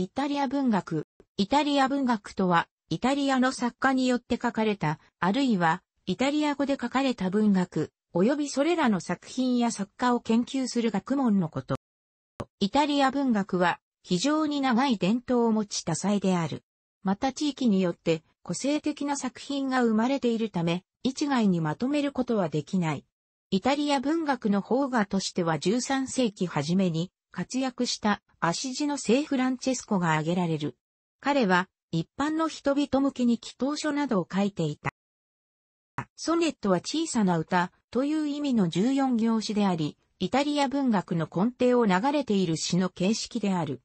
イタリア文学。イタリア文学とは、イタリアの作家によって書かれた、あるいは、イタリア語で書かれた文学、及びそれらの作品や作家を研究する学問のこと。イタリア文学は、非常に長い伝統を持ち多彩である。また地域によって個性的な作品が生まれているため、一概にまとめることはできない。イタリア文学の方がとしては13世紀初めに活躍した足地の聖フランチェスコが挙げられる。彼は一般の人々向けに祈祷書などを書いていた。ソネットは小さな歌という意味の14行詞であり、イタリア文学の根底を流れている詩の形式である。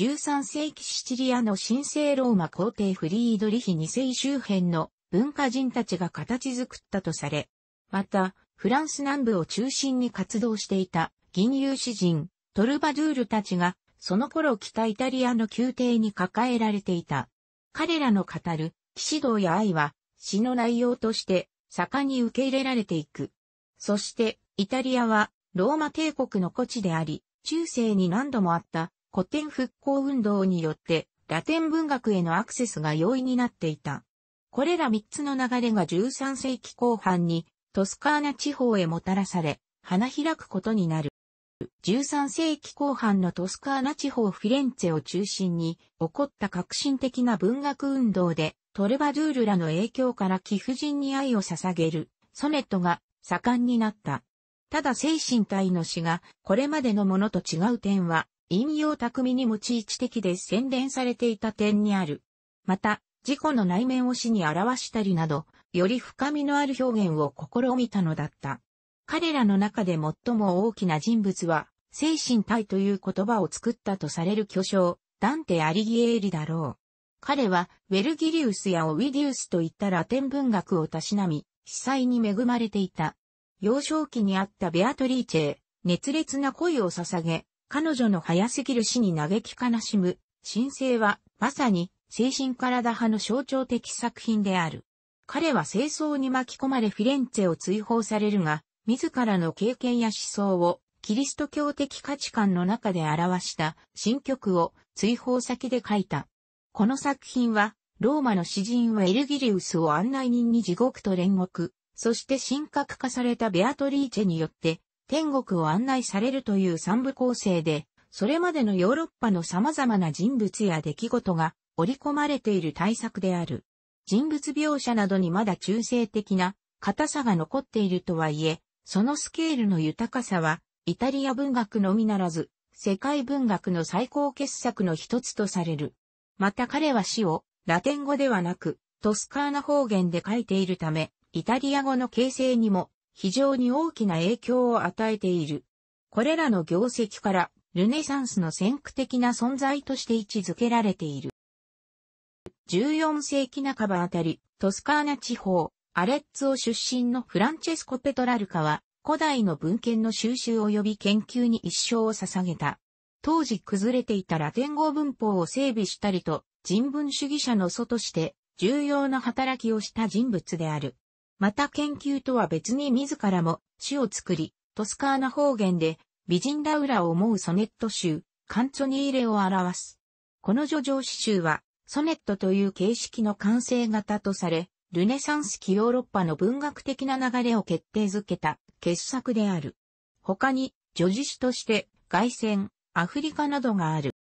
13世紀シチリアの神聖ローマ皇帝フリードリヒ2世周辺の文化人たちが形作ったとされ、また、フランス南部を中心に活動していた銀融詩人、トルバドゥールたちが、その頃北イタリアの宮廷に抱えられていた。彼らの語る、騎士道や愛は、詩の内容として、盛んに受け入れられていく。そして、イタリアは、ローマ帝国の古地であり、中世に何度もあった古典復興運動によって、ラテン文学へのアクセスが容易になっていた。これら3つの流れが13世紀後半に、トスカーナ地方へもたらされ、花開くことになる。13世紀後半のトスカーナ地方フィレンツェを中心に起こった革新的な文学運動でトレバドゥールらの影響から貴婦人に愛を捧げるソネットが盛んになった。ただ精神体の詩がこれまでのものと違う点は引用巧みにち位置的で洗練されていた点にある。また、自己の内面を詩に表したりなど、より深みのある表現を試みたのだった。彼らの中で最も大きな人物は、精神体という言葉を作ったとされる巨匠、ダンテ・アリギエーリだろう。彼は、ウェルギリウスやオウィディウスといったラテン文学をたしなみ、司祭に恵まれていた。幼少期にあったベアトリーチェ熱烈な恋を捧げ、彼女の早すぎる死に嘆き悲しむ、神聖は、まさに、精神体派の象徴的作品である。彼は清掃に巻き込まれフィレンツェを追放されるが、自らの経験や思想をキリスト教的価値観の中で表した新曲を追放先で書いた。この作品は、ローマの詩人はエルギリウスを案内人に地獄と煉獄、そして神格化されたベアトリーチェによって天国を案内されるという三部構成で、それまでのヨーロッパの様々な人物や出来事が織り込まれている大作である。人物描写などにまだ中性的な硬さが残っているとはいえ、そのスケールの豊かさは、イタリア文学のみならず、世界文学の最高傑作の一つとされる。また彼は詩を、ラテン語ではなく、トスカーナ方言で書いているため、イタリア語の形成にも、非常に大きな影響を与えている。これらの業績から、ルネサンスの先駆的な存在として位置づけられている。14世紀半ばあたり、トスカーナ地方、アレッツオ出身のフランチェスコ・ペトラルカは、古代の文献の収集及び研究に一生を捧げた。当時崩れていたラテン語文法を整備したりと、人文主義者の祖として重要な働きをした人物である。また研究とは別に自らも詩を作り、トスカーナ方言で美人ラウラを思うソネット集、カンツォニーレを表す。この叙情詩集は、ソネットという形式の完成型とされ、ルネサンス期ヨーロッパの文学的な流れを決定づけた傑作である。他に、叙事詩として、外戦、アフリカなどがある。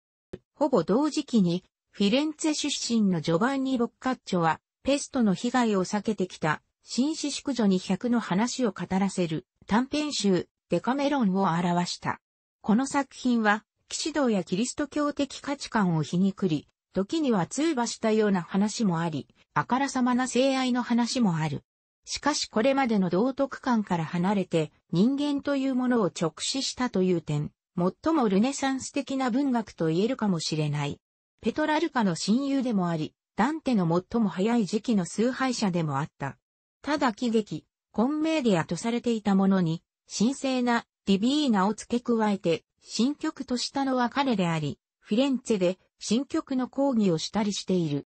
ほぼ同時期に、フィレンツェ出身のジョバンニ・ボッカッチョは、ペストの被害を避けてきた、紳士淑女に100の話を語らせる短編集、デカメロンを表した。この作品は、騎士道やキリスト教的価値観を皮肉り、時には通話したような話もあり、あからさまな性愛の話もある。しかしこれまでの道徳観から離れて人間というものを直視したという点、最もルネサンス的な文学と言えるかもしれない。ペトラルカの親友でもあり、ダンテの最も早い時期の崇拝者でもあった。ただ喜劇、コンメディアとされていたものに、神聖なディビーナを付け加えて、新曲としたのは彼であり、フィレンツェで新曲の講義をしたりしている。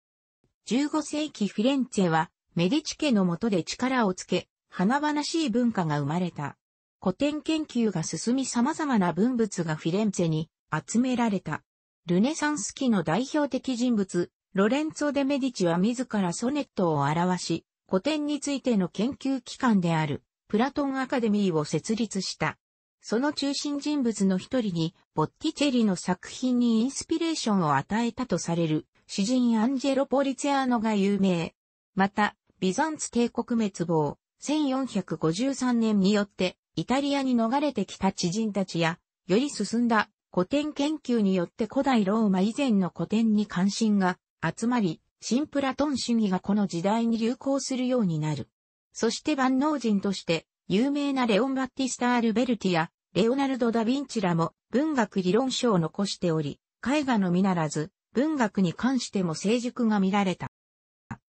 15世紀フィレンツェは、メディチ家の下で力をつけ、華々しい文化が生まれた。古典研究が進み様々な文物がフィレンツェに集められた。ルネサンス期の代表的人物、ロレンツォ・デ・メディチは自らソネットを表し、古典についての研究機関である、プラトンアカデミーを設立した。その中心人物の一人に、ボッティチェリの作品にインスピレーションを与えたとされる、詩人アンジェロ・ポリツェアーノが有名。また、ビザンツ帝国滅亡、1453年によって、イタリアに逃れてきた知人たちや、より進んだ古典研究によって古代ローマ以前の古典に関心が集まり、シンプラトン主義がこの時代に流行するようになる。そして万能人として、有名なレオン・バッティスタール・ベルティや、レオナルド・ダ・ヴィンチらも文学理論書を残しており、絵画のみならず、文学に関しても成熟が見られた。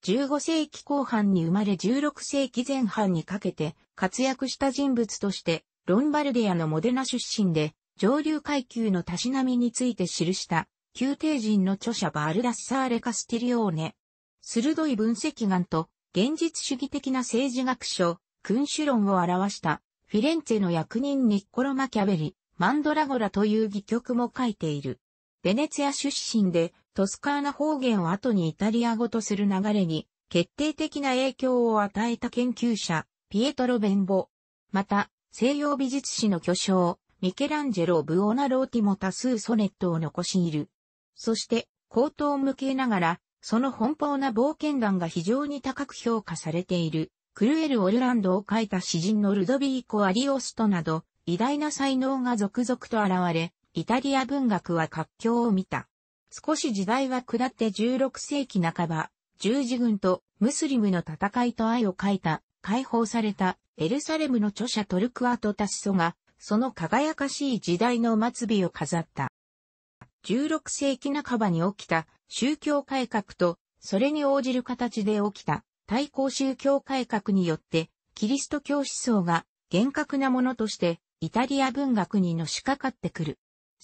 15世紀後半に生まれ16世紀前半にかけて活躍した人物として、ロンバルディアのモデナ出身で、上流階級のたしなみについて記した宮廷人の著者バールダッサーレ・カスティリオーネ。鋭い分析眼と現実主義的な政治学書、君主論を表したフィレンツェの役人ニッコロ・マキャベリ、マンドラゴラという戯曲も書いている。ベネツィア出身で、トスカーナ方言を後にイタリア語とする流れに、決定的な影響を与えた研究者、ピエトロ・ベンボ。また、西洋美術史の巨匠、ミケランジェロ・ブオナローティも多数ソネットを残しいる。そして、高等向けながら、その奔放な冒険団が非常に高く評価されている。クルエル・オルランドを描いた詩人のルドビーコ・アリオストなど、偉大な才能が続々と現れ、イタリア文学は活況を見た。少し時代は下って16世紀半ば、十字軍とムスリムの戦いと愛を書いた、解放されたエルサレムの著者トルクアト・タシソが、その輝かしい時代の末尾を飾った。16世紀半ばに起きた宗教改革と、それに応じる形で起きた対抗宗教改革によって、キリスト教思想が厳格なものとして、イタリア文学にのしかかってくる。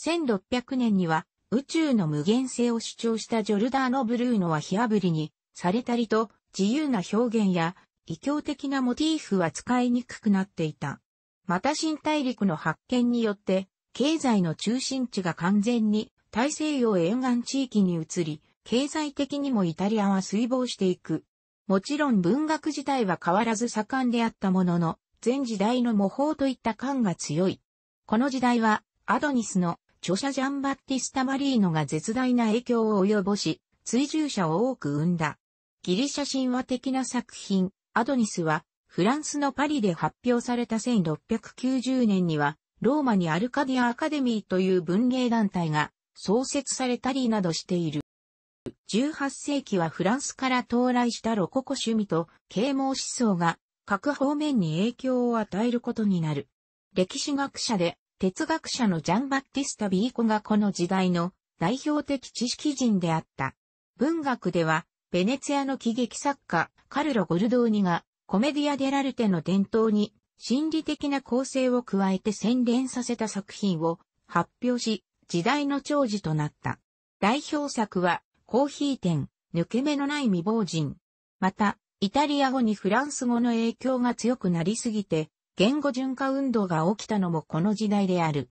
1600年には、宇宙の無限性を主張したジョルダーノ・ブルーノは火炙りにされたりと、自由な表現や、異教的なモティーフは使いにくくなっていた。また新大陸の発見によって、経済の中心地が完全に大西洋沿岸地域に移り、経済的にもイタリアは衰亡していく。もちろん文学自体は変わらず盛んであったものの、全時代の模倣といった感が強い。この時代は、アドニスの著者ジャンバッティスタ・マリーノが絶大な影響を及ぼし、追従者を多く生んだ。ギリシャ神話的な作品、アドニスは、フランスのパリで発表された1690年には、ローマにアルカディア・アカデミーという文芸団体が創設されたりなどしている。18世紀はフランスから到来したロココ趣味と啓蒙思想が各方面に影響を与えることになる。歴史学者で哲学者のジャンバッティスタ・ビーコがこの時代の代表的知識人であった。文学では、ベネツィアの喜劇作家、カルロ・ゴルドーニが、コメディア・デラルテの伝統に、心理的な構成を加えて洗練させた作品を発表し、時代の長寿となった。代表作は、コーヒー店、抜け目のない未亡人。また、イタリア語にフランス語の影響が強くなりすぎて、言語循化運動が起きたのもこの時代である。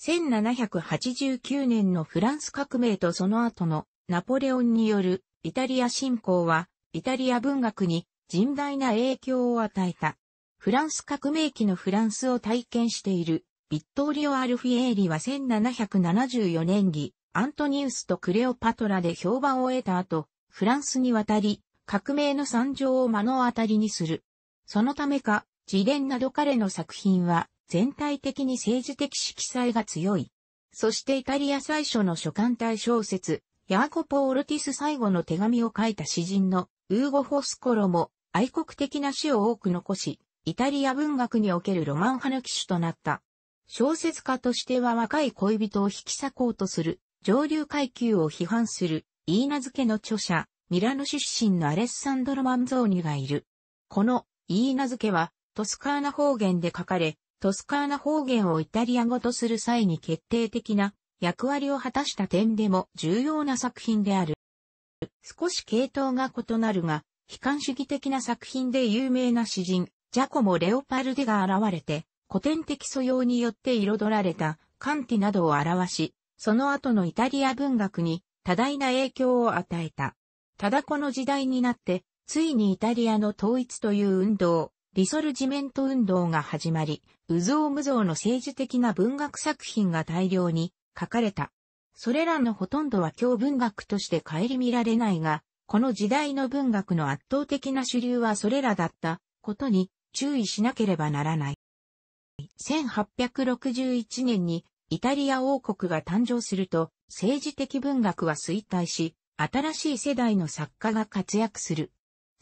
1789年のフランス革命とその後のナポレオンによるイタリア侵攻は、イタリア文学に甚大な影響を与えた。フランス革命期のフランスを体験している、ビットーリオ・アルフィエーリは1774年にアントニウスとクレオパトラで評判を得た後、フランスに渡り、革命の惨状を目の当たりにする。そのためか、自伝など彼の作品は全体的に政治的色彩が強い。そしてイタリア最初の書簡体小説、ヤーコポ・オルティス最後の手紙を書いた詩人のウーゴ・フォスコロも愛国的な詩を多く残し、イタリア文学におけるロマン派の機種となった。小説家としては若い恋人を引き裂こうとする上流階級を批判する、イー名付けの著者、ミラノ出身のアレッサンドロ・マンゾーニがいる。この、イー名付けは、トスカーナ方言で書かれ、トスカーナ方言をイタリア語とする際に決定的な役割を果たした点でも重要な作品である。少し系統が異なるが、悲観主義的な作品で有名な詩人、ジャコモ・レオパルデが現れて、古典的素養によって彩られたカンティなどを表し、その後のイタリア文学に多大な影響を与えた。ただこの時代になって、ついにイタリアの統一という運動、リソルジメント運動が始まり、有む無うの政治的な文学作品が大量に書かれた。それらのほとんどは教文学として顧みられないが、この時代の文学の圧倒的な主流はそれらだったことに注意しなければならない。1861年にイタリア王国が誕生すると、政治的文学は衰退し、新しい世代の作家が活躍する。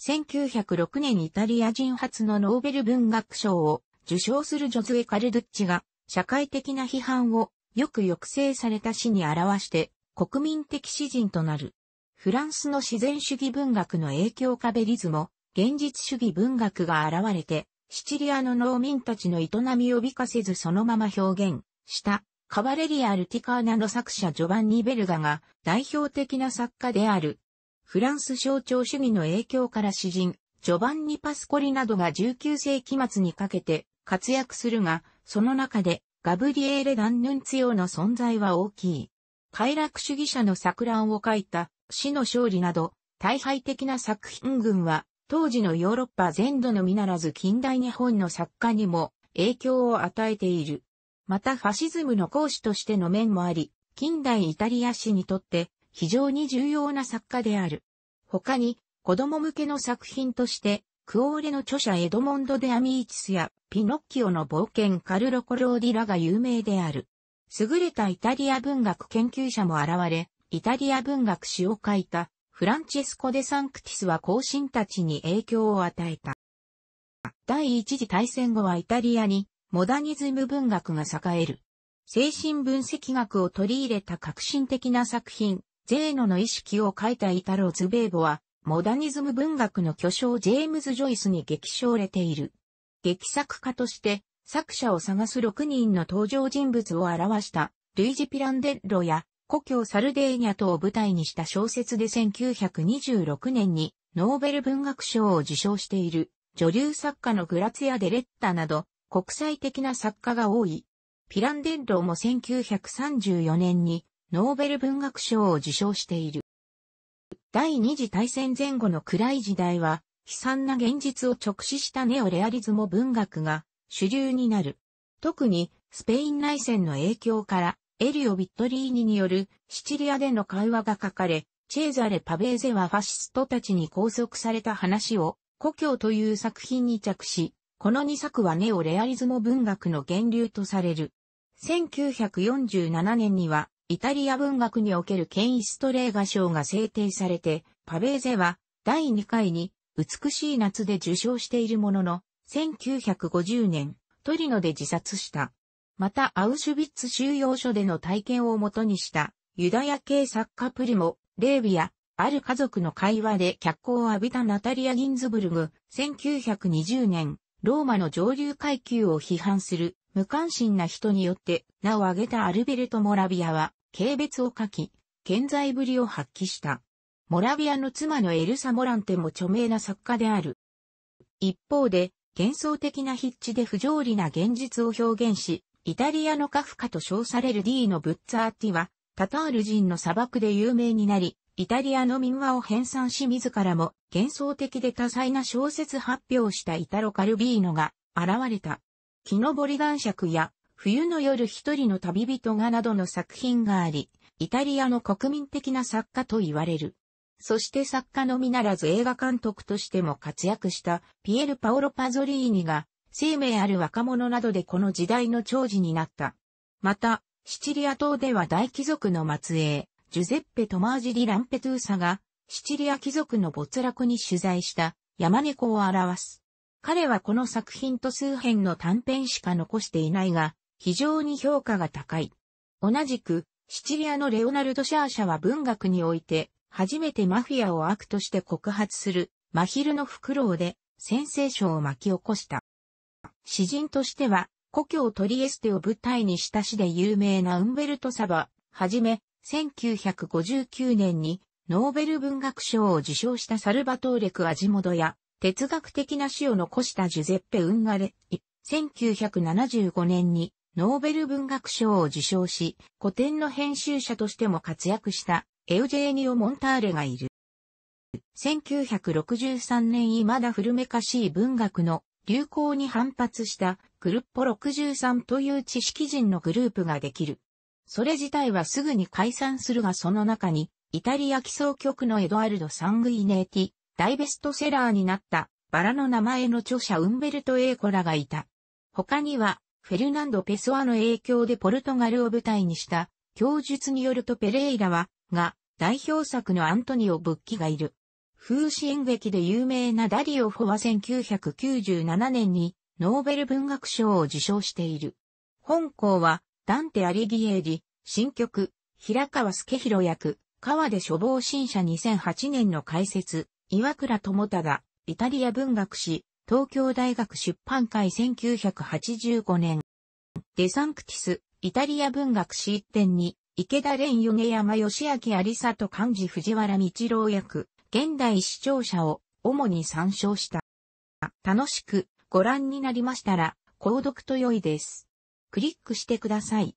1906年イタリア人初のノーベル文学賞を受賞するジョズエ・カルドッチが、社会的な批判をよく抑制された詩に表して国民的詩人となる。フランスの自然主義文学の影響カベリズム、現実主義文学が現れて、シチリアの農民たちの営みを美化せずそのまま表現したカバレリア・ルティカーナの作者ジョバンニ・ベルガが代表的な作家である。フランス象徴主義の影響から詩人、ジョバンニ・パスコリなどが19世紀末にかけて活躍するが、その中でガブリエーレ・ダンヌンツヨの存在は大きい。快楽主義者の作乱を書いた死の勝利など、大敗的な作品群は、当時のヨーロッパ全土のみならず近代日本の作家にも影響を与えている。またファシズムの講師としての面もあり、近代イタリア史にとって非常に重要な作家である。他に、子供向けの作品として、クオーレの著者エドモンド・デ・アミーチスや、ピノッキオの冒険カルロ・コローディラが有名である。優れたイタリア文学研究者も現れ、イタリア文学史を書いた、フランチェスコ・デ・サンクティスは後進たちに影響を与えた。第一次大戦後はイタリアにモダニズム文学が栄える。精神分析学を取り入れた革新的な作品、ゼーノの意識を書いたイタロ・ズベーボは、モダニズム文学の巨匠ジェームズ・ジョイスに激賞れている。劇作家として、作者を探す6人の登場人物を表した、ルイジ・ピランデッロや、故郷サルデーニャとを舞台にした小説で1926年に、ノーベル文学賞を受賞している、女流作家のグラツヤ・デレッタなど、国際的な作家が多い。ピランデッロも1934年にノーベル文学賞を受賞している。第二次大戦前後の暗い時代は、悲惨な現実を直視したネオレアリズム文学が主流になる。特にスペイン内戦の影響からエリオ・ビットリーニによるシチリアでの会話が書かれ、チェーザレ・パベーゼはファシストたちに拘束された話を故郷という作品に着し、この2作はネオレアリズム文学の源流とされる。1947年には、イタリア文学におけるケイストレーガ賞が制定されて、パベーゼは第2回に美しい夏で受賞しているものの、1950年、トリノで自殺した。また、アウシュビッツ収容所での体験をもとにした、ユダヤ系作家プリモ、レービア、ある家族の会話で脚光を浴びたナタリア・ギンズブルグ、1920年、ローマの上流階級を批判する無関心な人によって名を挙げたアルベルト・モラビアは、軽蔑を書き、健在ぶりを発揮した。モラビアの妻のエルサ・モランテも著名な作家である。一方で、幻想的な筆致で不条理な現実を表現し、イタリアのカフカと称される D のブッツァーティは、タタール人の砂漠で有名になり、イタリアの民話を編纂し自らも幻想的で多彩な小説発表したイタロ・カルビーノが現れた。木登り男爵や冬の夜一人の旅人がなどの作品があり、イタリアの国民的な作家と言われる。そして作家のみならず映画監督としても活躍したピエル・パオロ・パゾリーニが生命ある若者などでこの時代の長寿になった。また、シチリア島では大貴族の末裔、ジュゼッペ・トマージ・リ・ランペトゥーサが、シチリア貴族の没落に取材した山猫を表す。彼はこの作品と数編の短編しか残していないが、非常に評価が高い。同じく、シチリアのレオナルド・シャーシャは文学において、初めてマフィアを悪として告発する、マヒルのフクロウで、先ョ賞を巻き起こした。詩人としては、故郷トリエステを舞台にした詩で有名なウンベルト・サバ、はじめ、1959年にノーベル文学賞を受賞したサルバトーレ・クアジモドや、哲学的な詩を残したジュゼッペ・ウンガレッ1975年にノーベル文学賞を受賞し、古典の編集者としても活躍したエウジェーニオ・モンターレがいる。1963年いまだ古めかしい文学の流行に反発したクルッポ63という知識人のグループができる。それ自体はすぐに解散するがその中に、イタリア基礎局のエドアルド・サングイネーティ、大ベストセラーになった、バラの名前の著者ウンベルト・エーコラがいた。他には、フェルナンド・ペソアの影響でポルトガルを舞台にした、供述によるとペレイラは、が、代表作のアントニオ・ブッキがいる。風刺演劇で有名なダリオ・フォは1997年に、ノーベル文学賞を受賞している。本校は、ダンテ・アリギエーリ、新曲、平川助弘役、川で処方新社2008年の解説、岩倉智忠、イタリア文学史、東京大学出版会1985年。デサンクティス、イタリア文学史一2に、池田蓮米山義明有里漢字藤原道郎役、現代視聴者を主に参照した。楽しくご覧になりましたら、購読と良いです。クリックしてください。